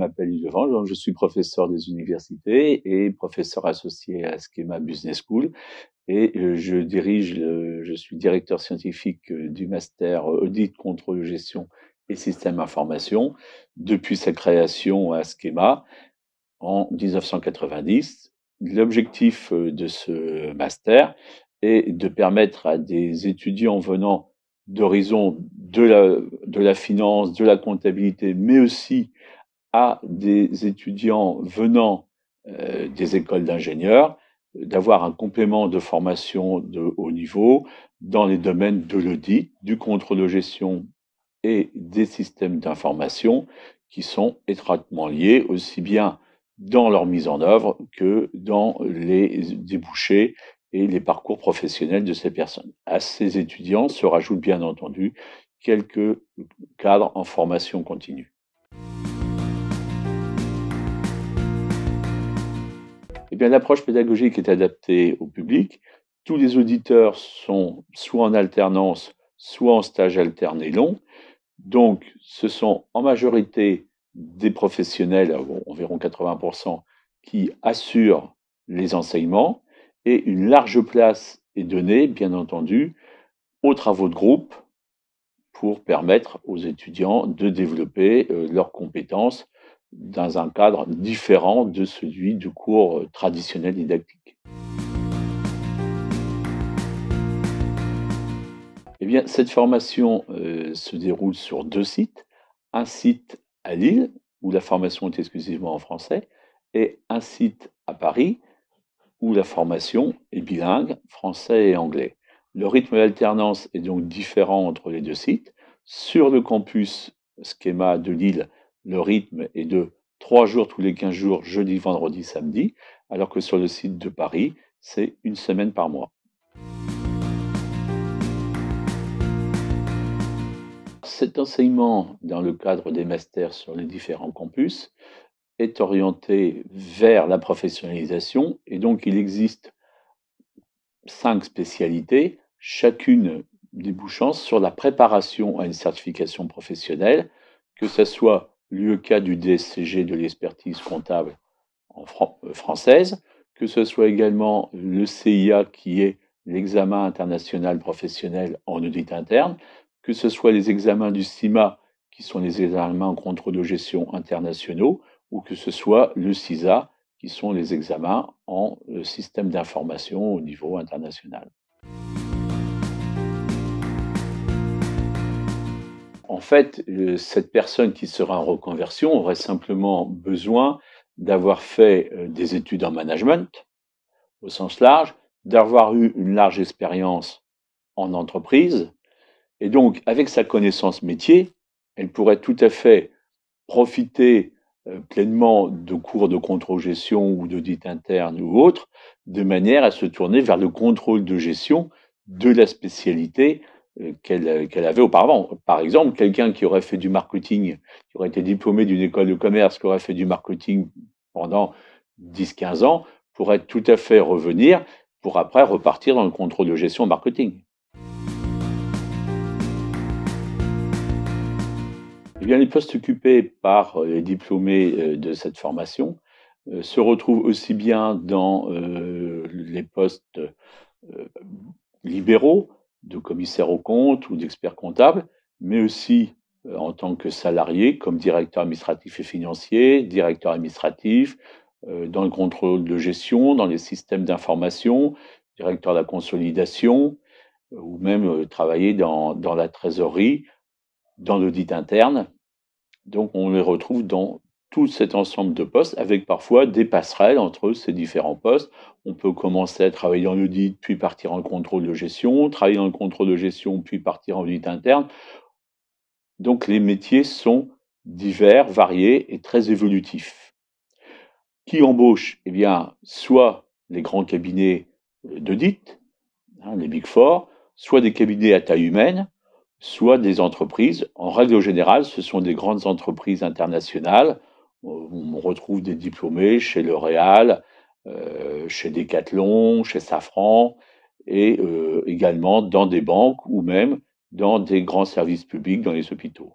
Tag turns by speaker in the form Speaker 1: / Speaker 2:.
Speaker 1: m'appelle Yves Levange, je suis professeur des universités et professeur associé à Schema Business School. Et euh, je dirige, je suis directeur scientifique euh, du master euh, audit, contrôle, gestion et système information depuis sa création à Schema en 1990. L'objectif de ce master est de permettre à des étudiants venant d'horizons de de la finance, de la comptabilité, mais aussi à des étudiants venant euh, des écoles d'ingénieurs euh, d'avoir un complément de formation de haut niveau dans les domaines de l'audit, du contrôle de gestion et des systèmes d'information qui sont étroitement liés aussi bien dans leur mise en œuvre que dans les débouchés et les parcours professionnels de ces personnes. À ces étudiants se rajoutent bien entendu quelques cadres en formation continue. bien, l'approche pédagogique est adaptée au public. Tous les auditeurs sont soit en alternance, soit en stage alterné long. Donc, ce sont en majorité des professionnels, environ 80%, qui assurent les enseignements et une large place est donnée, bien entendu, aux travaux de groupe pour permettre aux étudiants de développer euh, leurs compétences dans un cadre différent de celui du cours euh, traditionnel didactique. Eh bien, cette formation euh, se déroule sur deux sites. Un site à Lille, où la formation est exclusivement en français, et un site à Paris, où la formation est bilingue, français et anglais. Le rythme d'alternance est donc différent entre les deux sites. Sur le campus Schéma de Lille, le rythme est de 3 jours tous les 15 jours, jeudi, vendredi, samedi, alors que sur le site de Paris, c'est une semaine par mois. Cet enseignement dans le cadre des masters sur les différents campus est orienté vers la professionnalisation et donc il existe cinq spécialités, chacune débouchant sur la préparation à une certification professionnelle, que ce soit cas du DSCG de l'expertise comptable en euh, française, que ce soit également le CIA qui est l'examen international professionnel en audit interne, que ce soit les examens du CIMA qui sont les examens en contrôle de gestion internationaux, ou que ce soit le CISA qui sont les examens en euh, système d'information au niveau international. en fait, cette personne qui sera en reconversion aurait simplement besoin d'avoir fait euh, des études en management, au sens large, d'avoir eu une large expérience en entreprise. Et donc, avec sa connaissance métier, elle pourrait tout à fait profiter euh, pleinement de cours de contrôle-gestion ou d'audit interne ou autre, de manière à se tourner vers le contrôle de gestion de la spécialité euh, euh, qu'elle avait auparavant. Par exemple, quelqu'un qui aurait fait du marketing, qui aurait été diplômé d'une école de commerce, qui aurait fait du marketing pendant 10-15 ans, pourrait tout à fait revenir pour après repartir dans le contrôle de gestion marketing. Eh bien, les postes occupés par euh, les diplômés de cette formation se retrouvent aussi bien dans les postes libéraux de commissaire aux comptes ou d'expert comptable, mais aussi euh, en tant que salarié, comme directeur administratif et financier, directeur administratif, euh, dans le contrôle de gestion, dans les systèmes d'information, directeur de la consolidation, euh, ou même travailler dans, dans la trésorerie, dans l'audit interne. Donc on les retrouve dans tout cet ensemble de postes avec parfois des passerelles entre ces différents postes. On peut commencer à travailler en audit, puis partir en contrôle de gestion, travailler en contrôle de gestion, puis partir en audit interne. Donc les métiers sont divers, variés et très évolutifs. Qui embauche Eh bien, soit les grands cabinets d'audit, hein, les Big Four, soit des cabinets à taille humaine, soit des entreprises. En règle générale, ce sont des grandes entreprises internationales on retrouve des diplômés chez L'Oréal, euh, chez Decathlon, chez Safran, et euh, également dans des banques ou même dans des grands services publics, dans les hôpitaux.